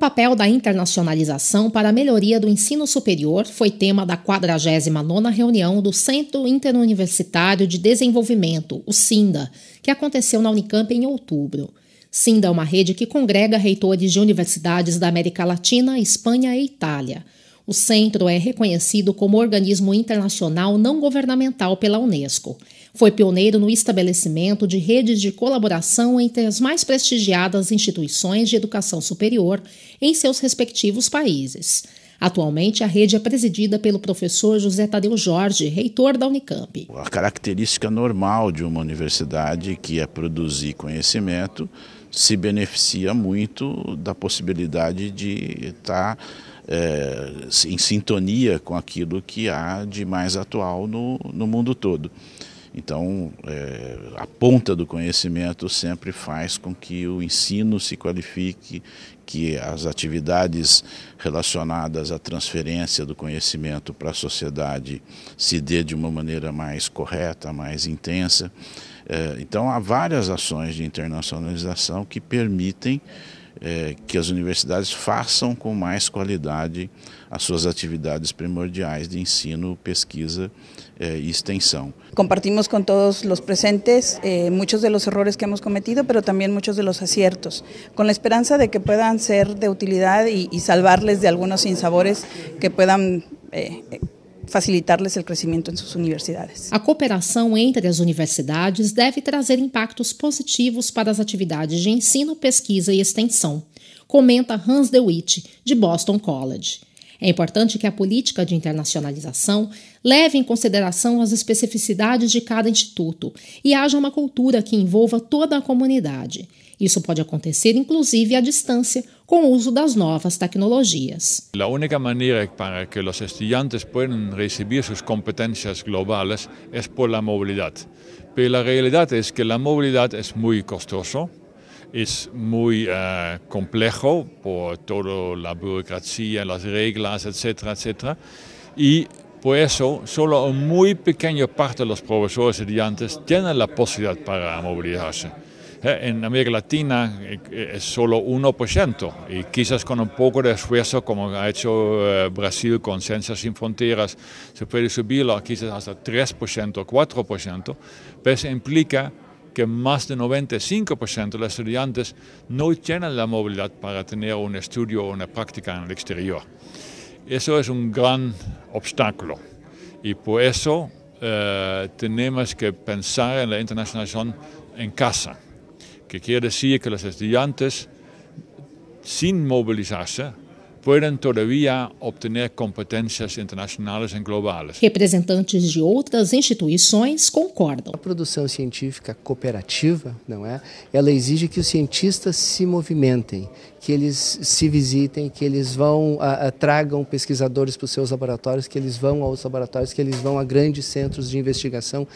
papel da internacionalização para a melhoria do ensino superior foi tema da 49ª reunião do Centro Interuniversitário de Desenvolvimento, o CINDA, que aconteceu na Unicamp em outubro. CINDA é uma rede que congrega reitores de universidades da América Latina, Espanha e Itália. O centro é reconhecido como organismo internacional não governamental pela Unesco. Foi pioneiro no estabelecimento de redes de colaboração entre as mais prestigiadas instituições de educação superior em seus respectivos países. Atualmente, a rede é presidida pelo professor José Tadeu Jorge, reitor da Unicamp. A característica normal de uma universidade, que é produzir conhecimento, se beneficia muito da possibilidade de tá, estar eh, é, em sintonia com aquilo que há de mais atual no, no mundo todo. Então, é, a ponta do conhecimento sempre faz com que o ensino se qualifique, que as atividades relacionadas à transferência do conhecimento para a sociedade se dê de uma maneira mais correta, mais intensa. É, então, há várias ações de internacionalização que permitem é, que as universidades façam com mais qualidade as suas atividades primordiais de ensino, pesquisa eh, extensão. Compartimos com todos os presentes eh, dos de errores que hemos cometido, pero também muchos de los aciertos, con la esperanza de que puedan ser de utilidad y, salvarles de algunos sinsabores que puedan eh, facilitar-lhes o crescimento em suas universidades. A cooperação entre as universidades deve trazer impactos positivos para as atividades de ensino, pesquisa e extensão, comenta Hans DeWitt, de Boston College. É importante que a política de internacionalização leve em consideração as especificidades de cada instituto e haja uma cultura que envolva toda a comunidade. Isso pode acontecer, inclusive, à distância, com o uso das novas tecnologias. A única maneira para que os estudantes possam receber suas competências globais é pela mobilidade. Mas a realidade é que a mobilidade é muito custosa es muy eh, complejo por toda la burocracia, las reglas, etcétera, etcétera. Y por eso, solo un muy pequeño parte de los profesores estudiantes tienen la posibilidad para movilizarse. Eh, en América Latina eh, es solo 1%, y quizás con un poco de esfuerzo, como ha hecho Brasil con Ciencias sin Fronteras, se puede subirlo quizás hasta 3% o 4%, pero eso implica más del 95% de los estudiantes no tienen la movilidad para tener un estudio o una práctica en el exterior. Eso es un gran obstáculo y por eso eh, tenemos que pensar en la internacionalización en casa, que quiere decir que los estudiantes sin movilizarse podem todavía obter competências internacionais e globais. Representantes de outras instituições concordam. A produção científica cooperativa, não é? Ela exige que os cientistas se movimentem, que eles se visitem, que eles vão a, a, tragam pesquisadores para os seus laboratórios, que eles vão aos laboratórios, que eles vão a grandes centros de investigação,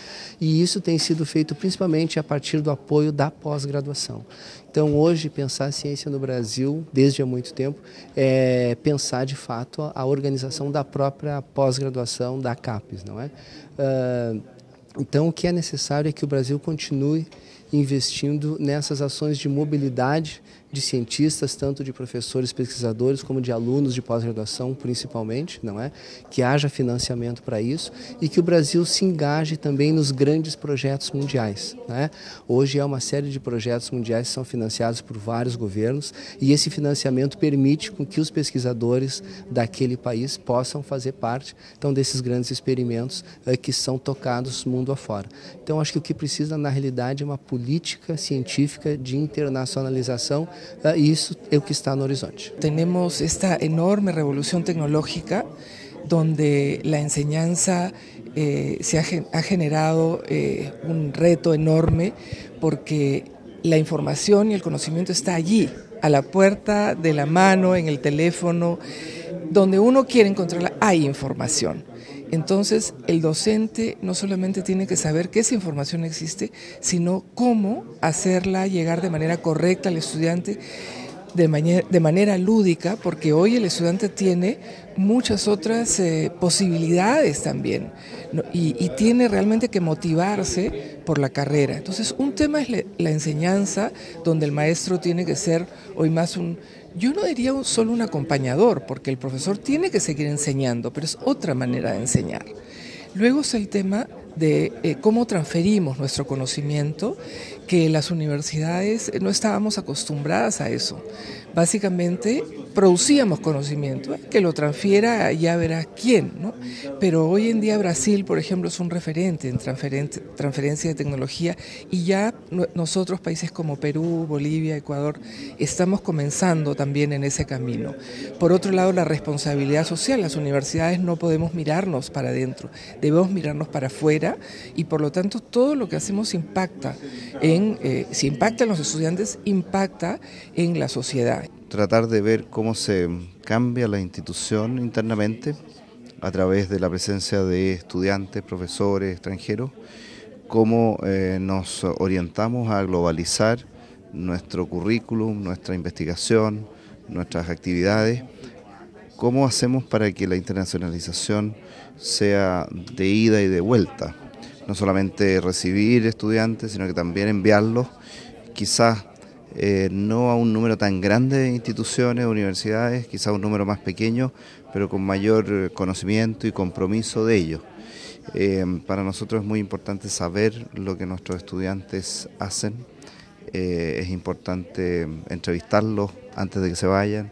e isso tem sido feito principalmente a partir do apoio da pós-graduação. Então, hoje, pensar a ciência no Brasil, desde há muito tempo, é pensar de fato a organização da própria pós-graduação da CAPES, não é? Ah, então, o que é necessário é que o Brasil continue investindo nessas ações de mobilidade de cientistas, tanto de professores, pesquisadores, como de alunos de pós-graduação, principalmente, não é? Que haja financiamento para isso e que o Brasil se engaje também nos grandes projetos mundiais, né? Hoje há uma série de projetos mundiais que são financiados por vários governos e esse financiamento permite com que os pesquisadores daquele país possam fazer parte, então, desses grandes experimentos é, que são tocados mundo afora. Então, acho que o que precisa, na realidade, é uma política científica de internacionalização Y eso es lo que está el horizonte. Tenemos esta enorme revolución tecnológica donde la enseñanza eh, se ha, generado eh, un reto enorme porque la información y el conocimiento está allí, a la puerta de la mano, en el teléfono. Donde uno quiere encontrarla, hay información. Entonces, el docente no solamente tiene que saber que esa información existe, sino cómo hacerla llegar de manera correcta al estudiante de, manera, lúdica, porque hoy el estudiante tiene muchas otras eh, posibilidades también y, tiene realmente que motivarse por la carrera. Entonces, un tema es la enseñanza, donde el maestro tiene que ser hoy más un, yo no diría solo un acompañador, porque el profesor tiene que seguir enseñando, pero es otra manera de enseñar. Luego es el tema de eh, cómo transferimos nuestro conocimiento, que las universidades no estábamos acostumbradas a eso básicamente producíamos conocimiento, ¿eh? que lo transfiera ya verás quién, ¿no? Pero hoy en día Brasil, por ejemplo, es un referente en transferencia de tecnología y ya nosotros, países como Perú, Bolivia, Ecuador, estamos comenzando también en ese camino. Por otro lado, la responsabilidad social, las universidades no podemos mirarnos para adentro, debemos mirarnos para afuera y por lo tanto todo lo que hacemos impacta en, eh, si impacta en los estudiantes, impacta en la sociedad tratar de ver cómo se cambia la institución internamente a través de la presencia de estudiantes, profesores, extranjeros, cómo eh, nos orientamos a globalizar nuestro currículum, nuestra investigación, nuestras actividades, cómo hacemos para que la internacionalización sea de ida y de vuelta, no solamente recibir estudiantes, sino que también enviarlos, quizás eh, no a un número tan grande de instituciones, universidades, quizá un número más pequeño, pero con mayor eh, conocimiento y compromiso de ellos. Eh, para nosotros es muy importante saber lo que nuestros estudiantes hacen, es importante entrevistarlos antes de que se vayan,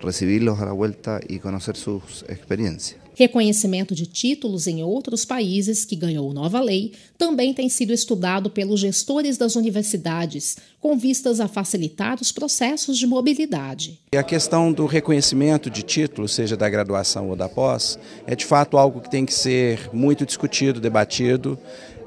recibirlos a la vuelta y conocer sus experiencias. Reconhecimento de títulos em outros países, que ganhou nova lei, também tem sido estudado pelos gestores das universidades, com vistas a facilitar os processos de mobilidade. A questão do reconhecimento de títulos, seja da graduação ou da pós, é de fato algo que tem que ser muito discutido, debatido.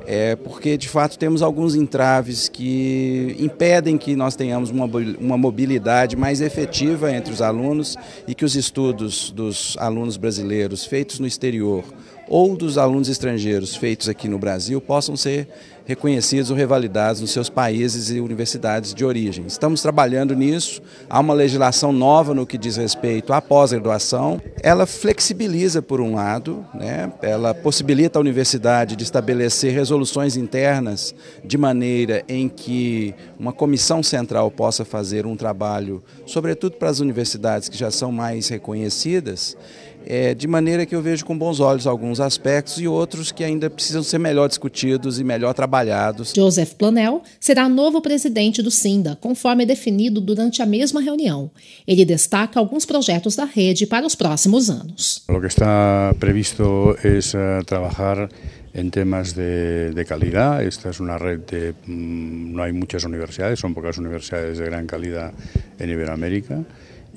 É porque, de fato, temos alguns entraves que impedem que nós tenhamos uma, uma mobilidade mais efetiva entre os alunos e que os estudos dos alunos brasileiros feitos no exterior ou dos alunos estrangeiros feitos aqui no Brasil possam ser reconhecidos ou revalidados nos seus países e universidades de origem. Estamos trabalhando nisso, há uma legislação nova no que diz respeito à pós-graduação. Ela flexibiliza, por um lado, né? ela possibilita à universidade de estabelecer resoluções internas de maneira em que uma comissão central possa fazer um trabalho, sobretudo para as universidades que já são mais reconhecidas, é, de maneira que eu vejo com bons olhos alguns aspectos e outros que ainda precisam ser melhor discutidos e melhor trabalhados. Joseph Planel será novo presidente do SINDA, conforme é definido durante a mesma reunião. Ele destaca alguns projetos da rede para os próximos anos. O que está previsto é eh, trabalhar en temas de, de, calidad. Esta es una red de... Mm, no hay muchas universidades, son pocas universidades de gran calidad en Iberoamérica.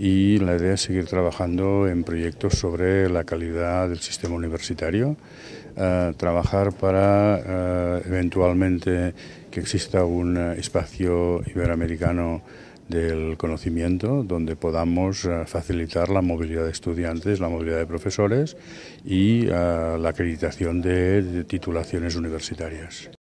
y la idea es seguir trabajando en proyectos sobre la calidad del sistema universitario, eh, trabajar para eh, eventualmente que exista un eh, espacio iberoamericano del conocimiento, donde podamos facilitar la movilidad de estudiantes, la movilidad de profesores y la acreditación de titulaciones universitarias.